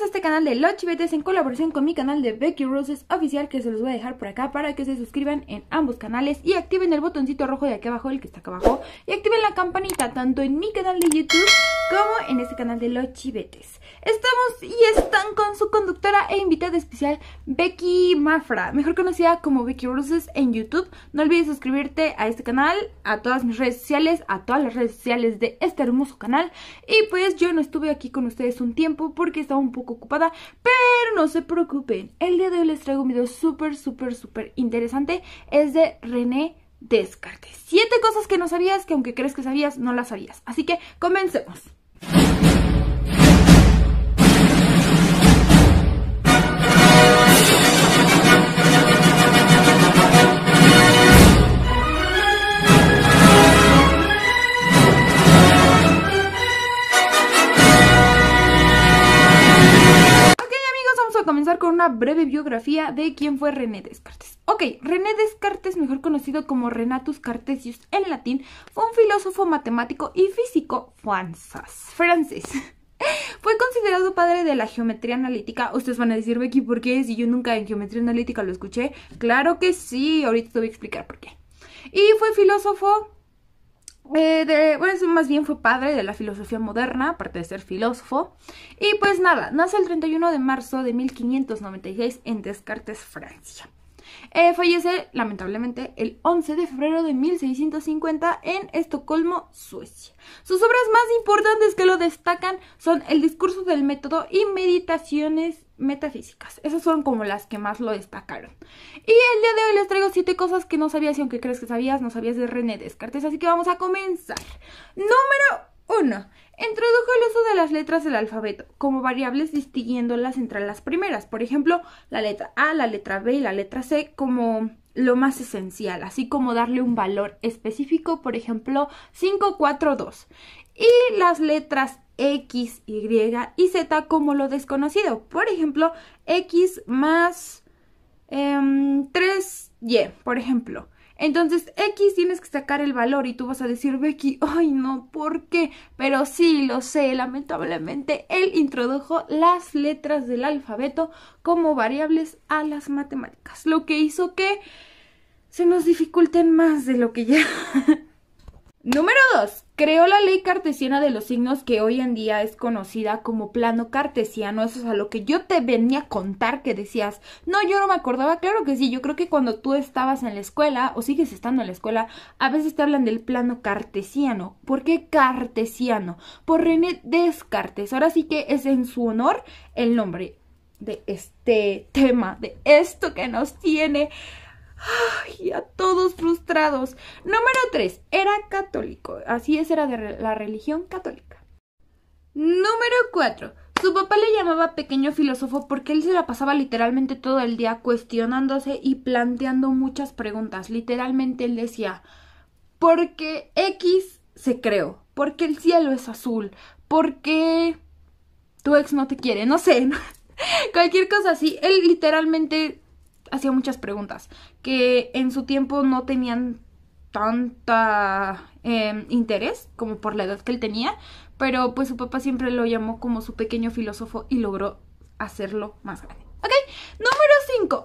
a este canal de Los Chivetes en colaboración con mi canal de Becky Roses oficial que se los voy a dejar por acá para que se suscriban en ambos canales y activen el botoncito rojo de aquí abajo, el que está acá abajo y activen la campanita tanto en mi canal de YouTube como en este canal de Los Chivetes. Estamos y están con su conductora e invitada especial Becky Mafra, mejor conocida como Becky Roses en YouTube. No olvides suscribirte a este canal, a todas mis redes sociales, a todas las redes sociales de este hermoso canal. Y pues yo no estuve aquí con ustedes un tiempo porque estaba un poco ocupada, pero no se preocupen. El día de hoy les traigo un video súper, súper, súper interesante. Es de René Descartes. Siete cosas que no sabías que aunque crees que sabías, no las sabías. Así que comencemos amigos, vamos a comenzar con una breve biografía de quién fue René Descartes. Ok, René Descartes, mejor conocido como Renatus Cartesius en latín, fue un filósofo matemático y físico francés. Fue considerado padre de la geometría analítica. Ustedes van a decir, aquí ¿por qué? Si yo nunca en geometría analítica lo escuché. Claro que sí, ahorita te voy a explicar por qué. Y fue filósofo eh, bueno, más bien fue padre de la filosofía moderna, aparte de ser filósofo. Y pues nada, nace el 31 de marzo de 1596 en Descartes, Francia. Eh, fallece lamentablemente el 11 de febrero de 1650 en Estocolmo, Suecia. Sus obras más importantes que lo destacan son el discurso del método y meditaciones metafísicas. Esas son como las que más lo destacaron. Y el día de hoy les traigo siete cosas que no sabías y aunque crees que sabías, no sabías de René Descartes. Así que vamos a comenzar. Número 1. Introdujo el uso de las letras del alfabeto como variables distinguiéndolas entre las primeras, por ejemplo, la letra A, la letra B y la letra C como lo más esencial, así como darle un valor específico, por ejemplo, 5, 4, 2. Y las letras X, Y y Z como lo desconocido, por ejemplo, X más 3Y, em, por ejemplo. Entonces, X tienes que sacar el valor y tú vas a decir, Becky, ay no, ¿por qué? Pero sí, lo sé, lamentablemente él introdujo las letras del alfabeto como variables a las matemáticas, lo que hizo que se nos dificulten más de lo que ya Número 2. Creó la ley cartesiana de los signos que hoy en día es conocida como plano cartesiano. Eso es a lo que yo te venía a contar que decías, no, yo no me acordaba. Claro que sí, yo creo que cuando tú estabas en la escuela o sigues estando en la escuela, a veces te hablan del plano cartesiano. ¿Por qué cartesiano? Por René Descartes. Ahora sí que es en su honor el nombre de este tema, de esto que nos tiene y a todos frustrados. Número 3. Era católico. Así es, era de la religión católica. Número 4. Su papá le llamaba pequeño filósofo porque él se la pasaba literalmente todo el día cuestionándose y planteando muchas preguntas. Literalmente él decía, ¿por qué X se creó? ¿Por qué el cielo es azul? ¿Por qué tu ex no te quiere? No sé, cualquier cosa así. Él literalmente hacía muchas preguntas que en su tiempo no tenían tanta em, interés como por la edad que él tenía, pero pues su papá siempre lo llamó como su pequeño filósofo y logró hacerlo más grande. ¿Ok? Número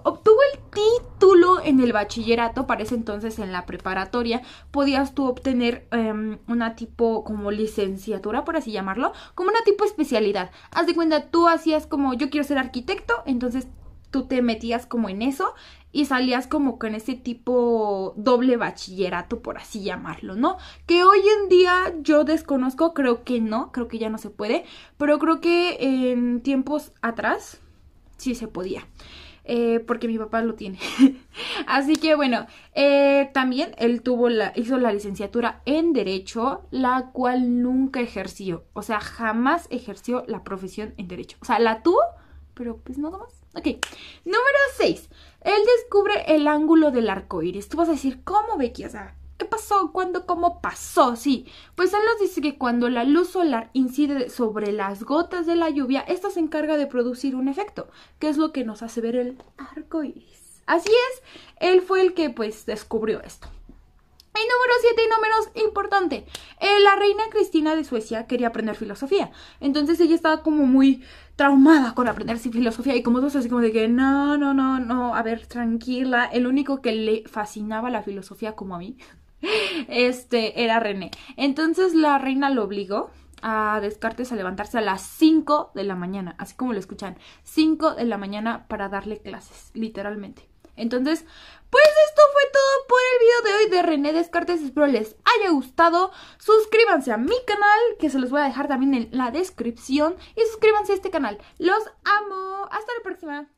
5. Obtuvo el título en el bachillerato. Para ese entonces en la preparatoria podías tú obtener em, una tipo como licenciatura, por así llamarlo, como una tipo especialidad. Haz de cuenta, tú hacías como yo quiero ser arquitecto, entonces tú te metías como en eso y salías como con ese tipo doble bachillerato, por así llamarlo, ¿no? Que hoy en día yo desconozco, creo que no, creo que ya no se puede, pero creo que en tiempos atrás sí se podía. Eh, porque mi papá lo tiene. Así que bueno, eh, también él tuvo la, hizo la licenciatura en Derecho, la cual nunca ejerció. O sea, jamás ejerció la profesión en Derecho. O sea, la tuvo, pero pues nada más. Ok, número 6. Él descubre el ángulo del arco iris. Tú vas a decir, ¿cómo, Becky? O sea, ¿qué pasó? ¿Cuándo? ¿Cómo pasó? Sí, pues él nos dice que cuando la luz solar incide sobre las gotas de la lluvia, esta se encarga de producir un efecto, que es lo que nos hace ver el arco iris. Así es, él fue el que pues descubrió esto. Y número 7 y no menos importante. Eh, la reina Cristina de Suecia quería aprender filosofía. Entonces ella estaba como muy traumada con aprender filosofía y como todos así como de que no, no, no, no, a ver, tranquila. El único que le fascinaba la filosofía como a mí, este, era René. Entonces la reina lo obligó a Descartes a levantarse a las 5 de la mañana, así como lo escuchan, 5 de la mañana para darle clases, literalmente. Entonces, pues esto fue todo por el video de hoy de René Descartes. Espero les haya gustado. Suscríbanse a mi canal, que se los voy a dejar también en la descripción. Y suscríbanse a este canal. Los amo. Hasta la próxima.